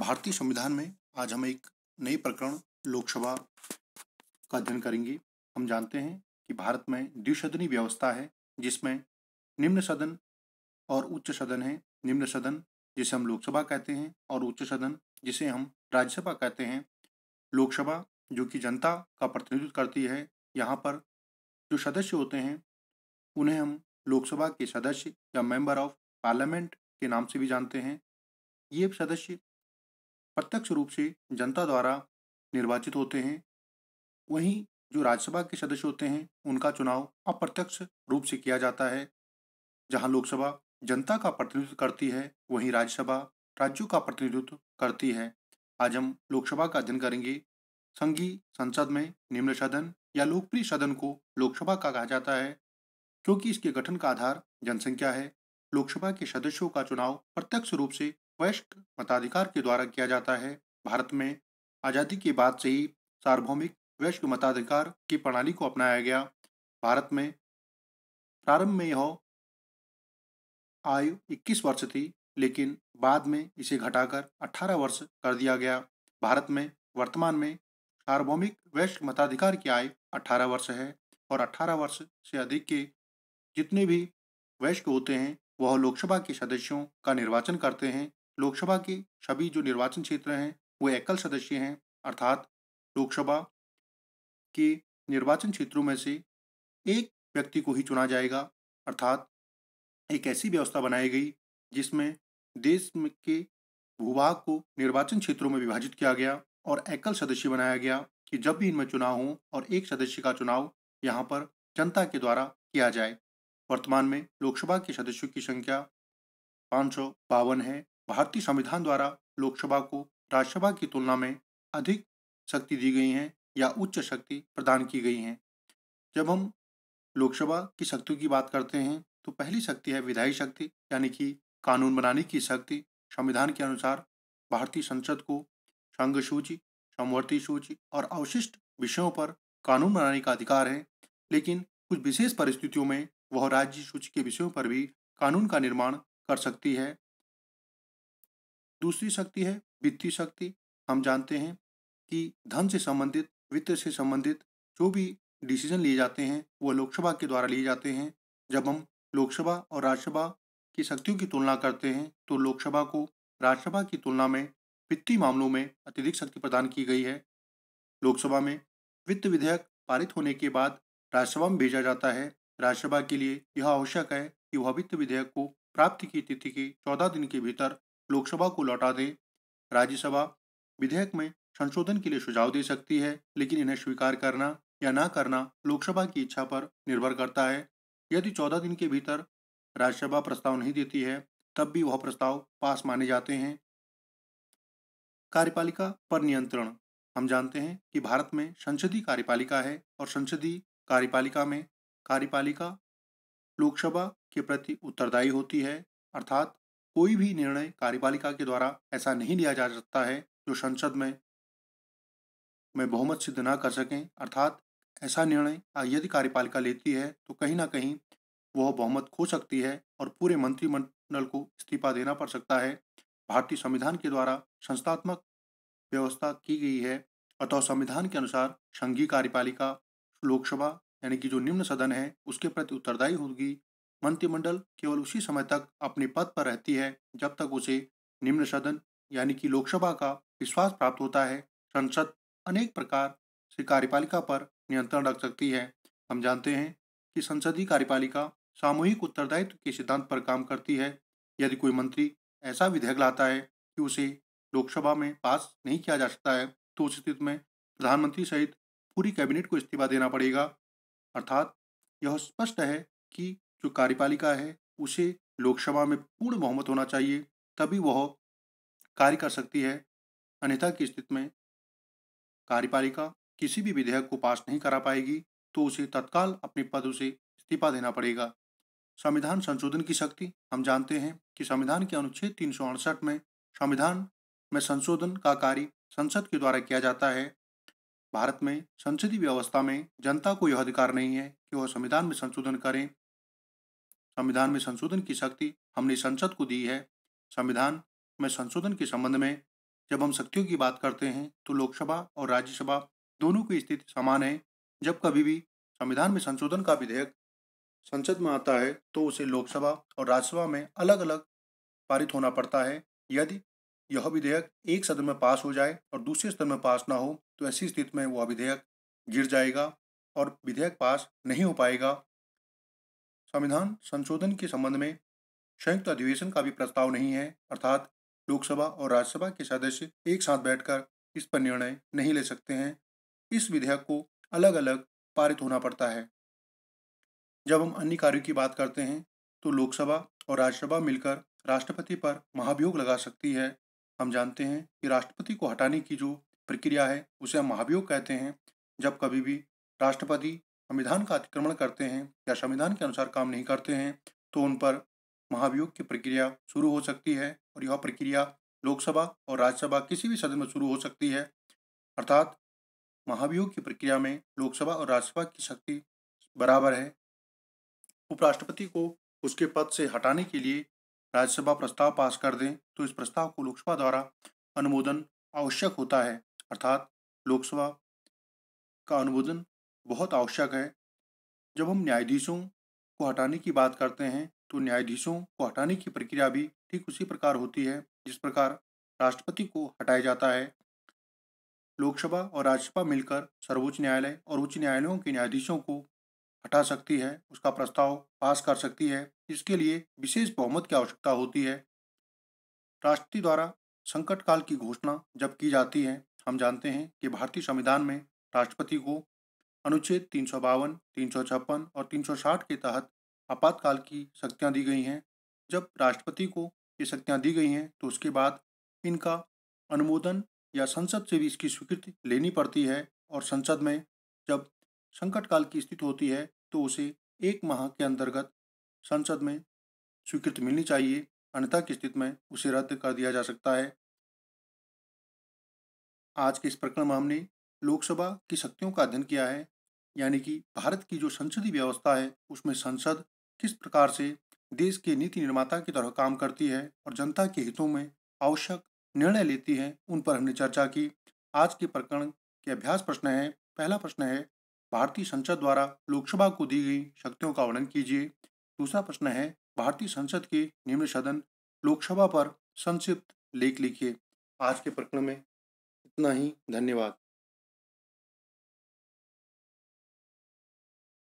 भारतीय संविधान में आज हम एक नई प्रकरण लोकसभा का अध्ययन करेंगे हम जानते हैं कि भारत में द्विसदनी व्यवस्था है जिसमें निम्न सदन और उच्च सदन है निम्न सदन जिसे हम लोकसभा कहते हैं और उच्च सदन जिसे हम राज्यसभा कहते हैं लोकसभा जो कि जनता का प्रतिनिधित्व करती है यहाँ पर जो सदस्य होते हैं उन्हें हम लोकसभा के सदस्य या मेंबर ऑफ पार्लियामेंट के नाम से भी जानते हैं ये सदस्य प्रत्यक्ष रूप से जनता द्वारा निर्वाचित होते हैं वहीं जो राज्यसभा के सदस्य होते हैं उनका चुनाव अप्रत्यक्ष रूप से किया जाता है जहां लोकसभा जनता का प्रतिनिधित्व करती है वहीं राज्यसभा राज्यों का प्रतिनिधित्व करती है आज हम लोकसभा का अध्ययन करेंगे संघीय संसद में निम्न सदन या लोकप्रिय सदन को लोकसभा का कहा जाता है क्योंकि इसके गठन का आधार जनसंख्या है लोकसभा के सदस्यों का चुनाव प्रत्यक्ष रूप से वयस्क मताधिकार के द्वारा किया जाता है भारत में आज़ादी के बाद से ही सार्वभौमिक वैश्विक मताधिकार की प्रणाली को अपनाया गया भारत में प्रारंभ में यह आयु 21 वर्ष थी लेकिन बाद में इसे घटाकर 18 वर्ष कर दिया गया भारत में वर्तमान में सार्वभौमिक वैश्विक मताधिकार की आयु 18 वर्ष है और 18 वर्ष से अधिक के जितने भी वयस्क होते हैं वह लोकसभा के सदस्यों का निर्वाचन करते हैं लोकसभा के सभी जो निर्वाचन क्षेत्र हैं वो एकल सदस्य हैं अर्थात लोकसभा के निर्वाचन क्षेत्रों में से एक व्यक्ति को ही चुना जाएगा अर्थात एक ऐसी व्यवस्था बनाई गई जिसमें देश के भूभाग को निर्वाचन क्षेत्रों में विभाजित किया गया और एकल सदस्य बनाया गया कि जब भी इनमें चुनाव हों और एक सदस्य का चुनाव यहाँ पर जनता के द्वारा किया जाए वर्तमान में लोकसभा के सदस्यों की संख्या पाँच है भारतीय संविधान द्वारा लोकसभा को राज्यसभा की तुलना में अधिक शक्ति दी गई है या उच्च शक्ति प्रदान की गई है जब हम लोकसभा की शक्तियों की बात करते हैं तो पहली शक्ति है विधायी शक्ति यानी कि कानून बनाने की शक्ति संविधान के अनुसार भारतीय संसद को संघ सूची समवर्ती सूची और अवशिष्ट विषयों पर कानून बनाने का अधिकार है लेकिन कुछ विशेष परिस्थितियों में वह राज्य सूची के विषयों पर भी कानून का निर्माण कर सकती है दूसरी शक्ति है वित्तीय शक्ति हम जानते हैं कि धन से संबंधित वित्त से संबंधित जो भी डिसीजन लिए जाते हैं वह लोकसभा के द्वारा लिए जाते हैं जब हम लोकसभा और राज्यसभा की शक्तियों की तुलना करते हैं तो लोकसभा को राज्यसभा की तुलना में वित्तीय मामलों में अत्यधिक शक्ति प्रदान की गई है लोकसभा में वित्त विधेयक पारित होने के बाद राज्यसभा में भेजा जाता है राज्यसभा के लिए यह आवश्यक है कि वह वित्त विधेयक को प्राप्ति की तिथि के चौदह दिन के भीतर लोकसभा को लौटा दे राज्यसभा विधेयक में संशोधन के लिए सुझाव दे सकती है लेकिन इन्हें स्वीकार करना या ना करना लोकसभा की इच्छा पर निर्भर करता है यदि चौदह दिन के भीतर राज्यसभा प्रस्ताव नहीं देती है तब भी वह प्रस्ताव पास माने जाते हैं कार्यपालिका पर नियंत्रण हम जानते हैं कि भारत में संसदीय कार्यपालिका है और संसदीय कार्यपालिका में कार्यपालिका लोकसभा के प्रति उत्तरदायी होती है अर्थात कोई भी निर्णय कार्यपालिका के द्वारा ऐसा नहीं लिया जा सकता है जो संसद में में बहुमत सिद्ध ना कर सकें अर्थात ऐसा निर्णय यदि कार्यपालिका लेती है तो कहीं ना कहीं वह बहुमत खो सकती है और पूरे मंत्रिमंडल को इस्तीफा देना पड़ सकता है भारतीय संविधान के द्वारा संस्थात्मक व्यवस्था की गई है अतः तो संविधान के अनुसार संघीय कार्यपालिका लोकसभा यानी कि जो निम्न सदन है उसके प्रति उत्तरदायी होगी मंत्रिमंडल केवल उसी समय तक अपने पद पर रहती है जब तक उसे निम्न सदन यानी कि लोकसभा का विश्वास प्राप्त होता है संसद अनेक प्रकार से कार्यपालिका पर नियंत्रण रख सकती है हम जानते हैं कि संसदीय कार्यपालिका सामूहिक उत्तरदायित्व के सिद्धांत पर काम करती है यदि कोई मंत्री ऐसा विधेयक लाता है कि उसे लोकसभा में पास नहीं किया जा सकता है तो उस स्थिति में प्रधानमंत्री सहित पूरी कैबिनेट को इस्तीफा देना पड़ेगा अर्थात यह स्पष्ट है कि जो कार्यपालिका है उसे लोकसभा में पूर्ण बहुमत होना चाहिए तभी वह कार्य कर सकती है अन्यथा की स्थिति में कार्यपालिका किसी भी विधेयक को पास नहीं करा पाएगी तो उसे तत्काल अपने पद से इस्तीफा देना पड़ेगा संविधान संशोधन की शक्ति हम जानते हैं कि संविधान के अनुच्छेद तीन में संविधान में संशोधन का कार्य संसद के द्वारा किया जाता है भारत में संसदीय व्यवस्था में जनता को यह अधिकार नहीं है कि वह संविधान में संशोधन करें संविधान में संशोधन की शक्ति हमने संसद को दी है संविधान में संशोधन के संबंध में जब हम शक्तियों की बात करते हैं तो लोकसभा और राज्यसभा दोनों की स्थिति समान है जब कभी भी संविधान में संशोधन का विधेयक संसद में आता है तो उसे लोकसभा और राज्यसभा में अलग अलग पारित होना पड़ता है यदि यह विधेयक एक सदन में पास हो जाए और दूसरे सदन में पास ना हो तो ऐसी स्थिति में वह विधेयक गिर जाएगा और विधेयक पास नहीं हो पाएगा संविधान संशोधन के संबंध में संयुक्त अधिवेशन का भी प्रस्ताव नहीं है अर्थात लोकसभा और राज्यसभा के सदस्य एक साथ बैठकर इस पर निर्णय नहीं ले सकते हैं इस विधेयक को अलग अलग पारित होना पड़ता है जब हम अन्य कार्यों की बात करते हैं तो लोकसभा और राज्यसभा मिलकर राष्ट्रपति पर महाभियोग लगा सकती है हम जानते हैं कि राष्ट्रपति को हटाने की जो प्रक्रिया है उसे हम महाभियोग कहते हैं जब कभी भी राष्ट्रपति संविधान का अतिक्रमण करते हैं या संविधान के अनुसार काम नहीं करते हैं तो उन पर महाभियोग की प्रक्रिया शुरू हो सकती है और यह प्रक्रिया लोकसभा और राज्यसभा किसी भी सदन में शुरू हो सकती है अर्थात महाभियोग की प्रक्रिया में लोकसभा और राज्यसभा की शक्ति बराबर है उपराष्ट्रपति को उसके पद से हटाने के लिए राज्यसभा प्रस्ताव पास कर दें तो इस प्रस्ताव को लोकसभा द्वारा अनुमोदन आवश्यक होता है अर्थात लोकसभा का अनुमोदन बहुत आवश्यक है जब हम न्यायाधीशों को हटाने की बात करते हैं तो न्यायाधीशों को हटाने की प्रक्रिया भी ठीक उसी प्रकार होती है जिस प्रकार राष्ट्रपति को हटाया जाता है लोकसभा और राज्यसभा मिलकर सर्वोच्च न्यायालय और उच्च न्यायालयों के न्यायाधीशों को हटा सकती है उसका प्रस्ताव पास कर सकती है इसके लिए विशेष बहुमत की आवश्यकता होती है राष्ट्रपति द्वारा संकट काल की घोषणा जब की जाती है हम जानते हैं कि भारतीय संविधान में राष्ट्रपति को अनुच्छेद तीन सौ बावन तीन सौ छप्पन और तीन सौ साठ के तहत आपातकाल की शक्तियाँ दी गई हैं जब राष्ट्रपति को ये शक्तियाँ दी गई हैं तो उसके बाद इनका अनुमोदन या संसद से भी इसकी स्वीकृति लेनी पड़ती है और संसद में जब संकट काल की स्थिति होती है तो उसे एक माह के अंतर्गत संसद में स्वीकृति मिलनी चाहिए अन्यथा की स्थिति में उसे रद्द कर दिया जा सकता है आज के इस प्रकरण में हमने लोकसभा की शक्तियों का अध्ययन किया है यानी कि भारत की जो संसदीय व्यवस्था है उसमें संसद किस प्रकार से देश के नीति निर्माता की तरह काम करती है और जनता के हितों में आवश्यक निर्णय लेती है उन पर हमने चर्चा की आज के प्रकरण के अभ्यास प्रश्न है पहला प्रश्न है भारतीय संसद द्वारा लोकसभा को दी गई शक्तियों का वर्णन कीजिए दूसरा प्रश्न है भारतीय संसद के निम्न सदन लोकसभा पर संक्षिप्त लेख लिखिए आज के प्रकरण में इतना ही धन्यवाद